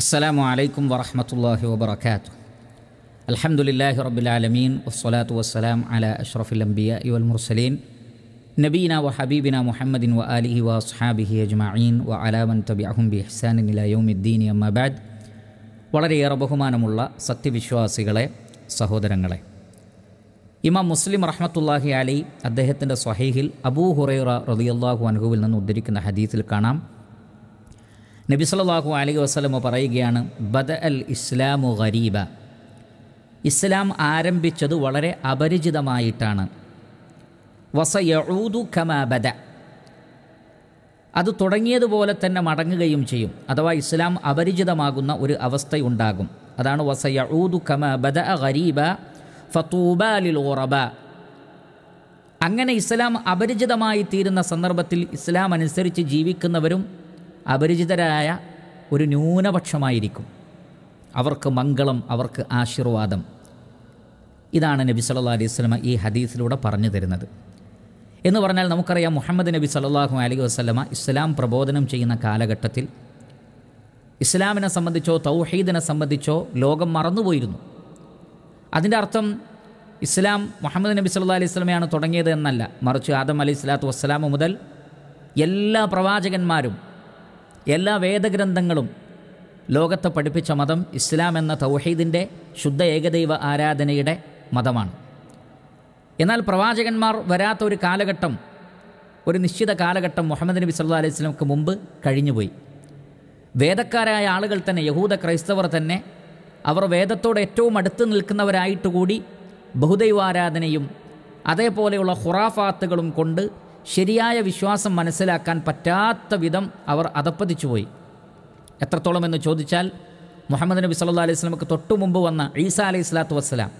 السلام عليكم ورحمة الله وبركاته الحمد لله رب العالمين والصلاة والسلام على أشرف الأنبياء والمرسلين نبينا وحبيبنا محمد وآله وأصحابه أجمعين وعلى من تبعهم بإحسان إلى يوم الدين أما بعد വളരെയേറെ ബഹുമാനമുള്ള സത്യവിശ്വാസികളെ സഹോദരങ്ങളെ ഇമാം മുസ്ലിം റഹ്മത്തുല്ലാഹി അലി അദ്ദേഹത്തിൻ്റെ സ്വഹീഹിൽ അബൂ ഹുറൈറ റതിയല്ലാഹു അൻഹുവിൽ നിന്ന് ഉദ്ധരിക്കുന്ന ഹദീസിൽ കാണാം നബി സല്ലാഹു അലൈഹി വസ്ലമ പറയുകയാണ് ബദ അൽ ഇസ്ലാമു ഗരീബ ഇസ്ലാം ആരംഭിച്ചത് വളരെ അപരിചിതമായിട്ടാണ് വസയൂദു കമ ബദ അത് തുടങ്ങിയതുപോലെ തന്നെ മടങ്ങുകയും ചെയ്യും അഥവാ ഇസ്ലാം അപരിചിതമാകുന്ന ഒരു അവസ്ഥയുണ്ടാകും അതാണ് വസയൂദു കമ ബദ ഗരീബ ഫത്തൂബാലിൽ ഓറബ അങ്ങനെ ഇസ്ലാം അപരിചിതമായി തീരുന്ന സന്ദർഭത്തിൽ ഇസ്ലാം അനുസരിച്ച് ജീവിക്കുന്നവരും അപരിചിതരായ ഒരു ന്യൂനപക്ഷമായിരിക്കും അവർക്ക് മംഗളം അവർക്ക് ആശീർവാദം ഇതാണ് നബി സല്ലാ അലൈഹി വസ്ലമ ഈ ഹദീസിലൂടെ പറഞ്ഞു തരുന്നത് എന്ന് പറഞ്ഞാൽ നമുക്കറിയാം മുഹമ്മദ് നബി സല്ലാഹു അലൈഹി വസ്ലമ ഇസ്ലാം പ്രബോധനം ചെയ്യുന്ന കാലഘട്ടത്തിൽ ഇസ്ലാമിനെ സംബന്ധിച്ചോ തൗഹീദിനെ സംബന്ധിച്ചോ ലോകം മറന്നുപോയിരുന്നു അതിൻ്റെ അർത്ഥം ഇസ്ലാം മുഹമ്മദ് നബി സല്ലാ അലൈഹി സ്വലമയാണ് തുടങ്ങിയത് എന്നല്ല മറിച്ച് ആദം അലൈഹി സ്വലാത്തു വസ്സലാമു മുതൽ എല്ലാ പ്രവാചകന്മാരും എല്ലാ വേദഗ്രന്ഥങ്ങളും ലോകത്തെ പഠിപ്പിച്ച മതം ഇസ്ലാം എന്ന തൗഹീദിൻ്റെ ശുദ്ധ ഏകദൈവ ആരാധനയുടെ മതമാണ് എന്നാൽ പ്രവാചകന്മാർ വരാത്ത ഒരു കാലഘട്ടം ഒരു നിശ്ചിത കാലഘട്ടം മുഹമ്മദ് നബി സല്ലു അലൈഹി സ്വലമുക്ക് മുമ്പ് കഴിഞ്ഞുപോയി വേദക്കാരായ ആളുകൾ തന്നെ യഹൂദ ക്രൈസ്തവർ തന്നെ അവർ വേദത്തോട് ഏറ്റവും അടുത്ത് നിൽക്കുന്നവരായിട്ട് കൂടി ബഹുദൈവാരാധനയും അതേപോലെയുള്ള ഹുറാഫാത്തുകളും കൊണ്ട് ശരിയായ വിശ്വാസം മനസ്സിലാക്കാൻ പറ്റാത്ത വിധം അവർ അതപ്പതിച്ചു പോയി എത്രത്തോളം എന്ന് ചോദിച്ചാൽ മുഹമ്മദ് നബി സല്ലാ അലൈഹി സ്വലമക്ക് തൊട്ടു മുമ്പ് വന്ന ഈസാ അലൈഹി സ്വലാത്തു വസ്സലാം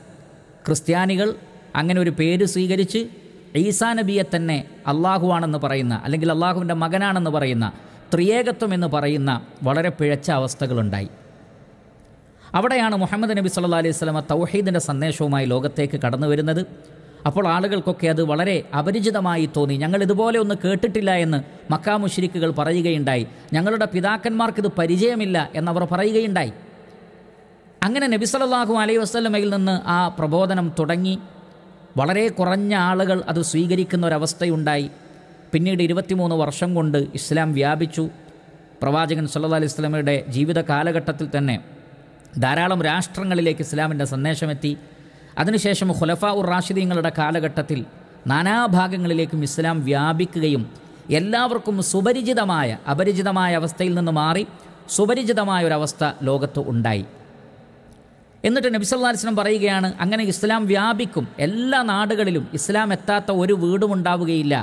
ക്രിസ്ത്യാനികൾ അങ്ങനെ ഒരു പേര് സ്വീകരിച്ച് ഈസാ നബിയെ തന്നെ അള്ളാഹുവാണെന്ന് പറയുന്ന അല്ലെങ്കിൽ അള്ളാഹുവിൻ്റെ മകനാണെന്ന് പറയുന്ന ത്രിയേകത്വം എന്ന് പറയുന്ന വളരെ പിഴച്ച അവസ്ഥകളുണ്ടായി അവിടെയാണ് മുഹമ്മദ് നബി സല്ലാ അലൈഹി സ്വലമ തൗഹീദിൻ്റെ സന്ദേശവുമായി ലോകത്തേക്ക് കടന്നു വരുന്നത് അപ്പോൾ ആളുകൾക്കൊക്കെ അത് വളരെ അപരിചിതമായി തോന്നി ഞങ്ങൾ ഇതുപോലെ ഒന്ന് കേട്ടിട്ടില്ല എന്ന് മക്കാമുഷിരിക്കുകൾ പറയുകയുണ്ടായി ഞങ്ങളുടെ പിതാക്കന്മാർക്കിത് പരിചയമില്ല എന്നവർ പറയുകയുണ്ടായി അങ്ങനെ നബി സല്ലാഹു അലൈ വസ്ലമയിൽ നിന്ന് ആ പ്രബോധനം തുടങ്ങി വളരെ കുറഞ്ഞ ആളുകൾ അത് സ്വീകരിക്കുന്ന ഒരവസ്ഥയുണ്ടായി പിന്നീട് ഇരുപത്തിമൂന്ന് വർഷം കൊണ്ട് ഇസ്ലാം വ്യാപിച്ചു പ്രവാചകൻ സല്ലാ അലൈഹി സ്വലമയുടെ ജീവിത കാലഘട്ടത്തിൽ തന്നെ ധാരാളം രാഷ്ട്രങ്ങളിലേക്ക് ഇസ്ലാമിൻ്റെ സന്ദേശമെത്തി അതിനുശേഷം ഖുലഫ ഉർ റാഷിദീങ്ങളുടെ കാലഘട്ടത്തിൽ നാനാഭാഗങ്ങളിലേക്കും ഇസ്ലാം വ്യാപിക്കുകയും എല്ലാവർക്കും സുപരിചിതമായ അപരിചിതമായ അവസ്ഥയിൽ നിന്ന് മാറി സുപരിചിതമായ ഒരവസ്ഥ ലോകത്ത് ഉണ്ടായി എന്നിട്ട് നബിസല്ലാസ്ലം പറയുകയാണ് അങ്ങനെ ഇസ്ലാം വ്യാപിക്കും എല്ലാ നാടുകളിലും ഇസ്ലാം എത്താത്ത ഒരു വീടും ഉണ്ടാവുകയില്ല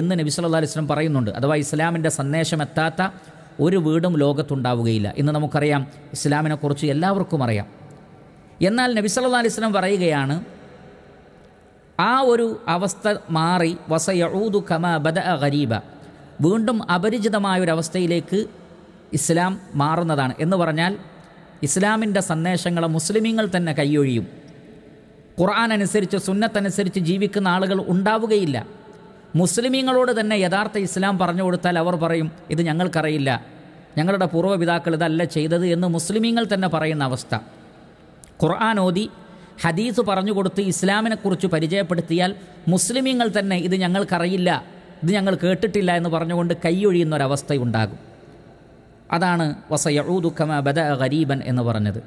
എന്ന് നബി സല്ലാ അലിസ്ലം പറയുന്നുണ്ട് അഥവാ ഇസ്ലാമിൻ്റെ സന്ദേശം എത്താത്ത ഒരു വീടും ലോകത്തുണ്ടാവുകയില്ല ഇന്ന് നമുക്കറിയാം ഇസ്ലാമിനെക്കുറിച്ച് എല്ലാവർക്കും അറിയാം എന്നാൽ നബി അലൈഹി അലിസ്ലം പറയുകയാണ് ആ ഒരു അവസ്ഥ മാറി വസയൂദു കമാ ബദ ഗരീബ വീണ്ടും അപരിചിതമായ ഒരു അവസ്ഥയിലേക്ക് ഇസ്ലാം മാറുന്നതാണ് എന്ന് പറഞ്ഞാൽ ഇസ്ലാമിൻ്റെ സന്ദേശങ്ങളെ മുസ്ലിമീങ്ങൾ തന്നെ കൈയൊഴിയും ഖുർആൻ അനുസരിച്ച് സുന്നത്തനുസരിച്ച് ജീവിക്കുന്ന ആളുകൾ ഉണ്ടാവുകയില്ല മുസ്ലിമീങ്ങളോട് തന്നെ യഥാർത്ഥ ഇസ്ലാം പറഞ്ഞു കൊടുത്താൽ അവർ പറയും ഇത് ഞങ്ങൾക്കറിയില്ല ഞങ്ങളുടെ പൂർവ്വപിതാക്കൾ ഇതല്ല ചെയ്തത് എന്ന് മുസ്ലിമീങ്ങൾ തന്നെ പറയുന്ന അവസ്ഥ ഖുർആൻ ഓതി ഹദീസ് പറഞ്ഞു കൊടുത്ത് ഇസ്ലാമിനെക്കുറിച്ച് പരിചയപ്പെടുത്തിയാൽ മുസ്ലിമീങ്ങൾ തന്നെ ഇത് ഞങ്ങൾക്കറിയില്ല ഇത് ഞങ്ങൾ കേട്ടിട്ടില്ല എന്ന് പറഞ്ഞുകൊണ്ട് കൈയൊഴിയുന്ന ഒരവസ്ഥയുണ്ടാകും അതാണ് വസയൂദുക്കമ ബദ ഗരീബൻ എന്ന് പറഞ്ഞത്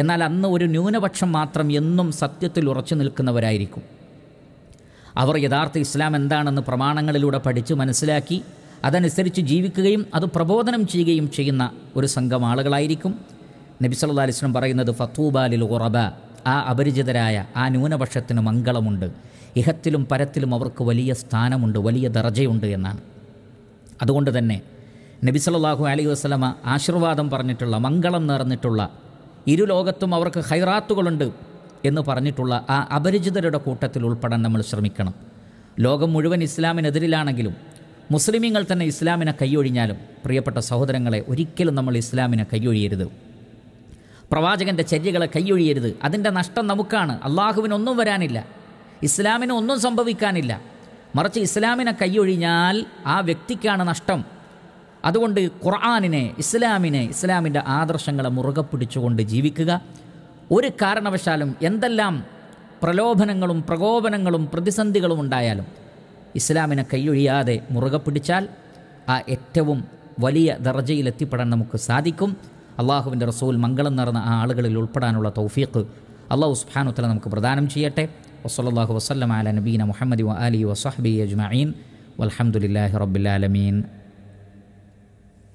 എന്നാൽ അന്ന് ഒരു ന്യൂനപക്ഷം മാത്രം എന്നും സത്യത്തിൽ ഉറച്ചു നിൽക്കുന്നവരായിരിക്കും അവർ യഥാർത്ഥ ഇസ്ലാം എന്താണെന്ന് പ്രമാണങ്ങളിലൂടെ പഠിച്ച് മനസ്സിലാക്കി അതനുസരിച്ച് ജീവിക്കുകയും അത് പ്രബോധനം ചെയ്യുകയും ചെയ്യുന്ന ഒരു സംഘം ആളുകളായിരിക്കും നബി സല്ലാ അലിസ്ലം പറയുന്നത് ഫത്തൂബാലിൽ ഉറബ ആ അപരിചിതരായ ആ ന്യൂനപക്ഷത്തിന് മംഗളമുണ്ട് ഇഹത്തിലും പരത്തിലും അവർക്ക് വലിയ സ്ഥാനമുണ്ട് വലിയ ദർജയുണ്ട് എന്നാണ് അതുകൊണ്ട് തന്നെ നബി സല്ലാഹു അലൈഹി വസ്ലമ ആശീർവാദം പറഞ്ഞിട്ടുള്ള മംഗളം നേർന്നിട്ടുള്ള ഇരു ലോകത്തും അവർക്ക് ഹൈറാത്തുകളുണ്ട് എന്ന് പറഞ്ഞിട്ടുള്ള ആ അപരിചിതരുടെ കൂട്ടത്തിൽ ഉൾപ്പെടാൻ നമ്മൾ ശ്രമിക്കണം ലോകം മുഴുവൻ ഇസ്ലാമിനെതിരിലാണെങ്കിലും മുസ്ലിമീങ്ങൾ തന്നെ ഇസ്ലാമിനെ കൈയൊഴിഞ്ഞാലും പ്രിയപ്പെട്ട സഹോദരങ്ങളെ ഒരിക്കലും നമ്മൾ ഇസ്ലാമിനെ കൈയൊഴിയരുത് പ്രവാചകൻ്റെ ചര്യകളെ കൈയൊഴിയരുത് അതിൻ്റെ നഷ്ടം നമുക്കാണ് അള്ളാഹുവിനൊന്നും വരാനില്ല ഇസ്ലാമിന് ഒന്നും സംഭവിക്കാനില്ല മറിച്ച് ഇസ്ലാമിനെ കൈയൊഴിഞ്ഞാൽ ആ വ്യക്തിക്കാണ് നഷ്ടം അതുകൊണ്ട് ഖുർആാനിനെ ഇസ്ലാമിനെ ഇസ്ലാമിൻ്റെ ആദർശങ്ങളെ മുറുകെ പിടിച്ചുകൊണ്ട് ജീവിക്കുക ഒരു കാരണവശാലും എന്തെല്ലാം പ്രലോഭനങ്ങളും പ്രകോപനങ്ങളും പ്രതിസന്ധികളും ഉണ്ടായാലും ഇസ്ലാമിനെ കൈയൊഴിയാതെ മുറുകെ പിടിച്ചാൽ ആ ഏറ്റവും വലിയ ദർജയിലെത്തിപ്പെടാൻ നമുക്ക് സാധിക്കും അള്ളാഹുവിൻ്റെ റസൂൽ മംഗളം നിറന്ന ആ ആളുകളിൽ ഉൾപ്പെടാനുള്ള തൗഫീഖ് അള്ളാഹു സുബാനുത്തല നമുക്ക് പ്രദാനം ചെയ്യട്ടെ വസ്ലാഹു വസ്ലം അല നബീന മുഹമ്മദ് അലി വസഹബി അജ്മീൻ വലഹമുല്ലാഹി റബ്ബുലാലമീൻ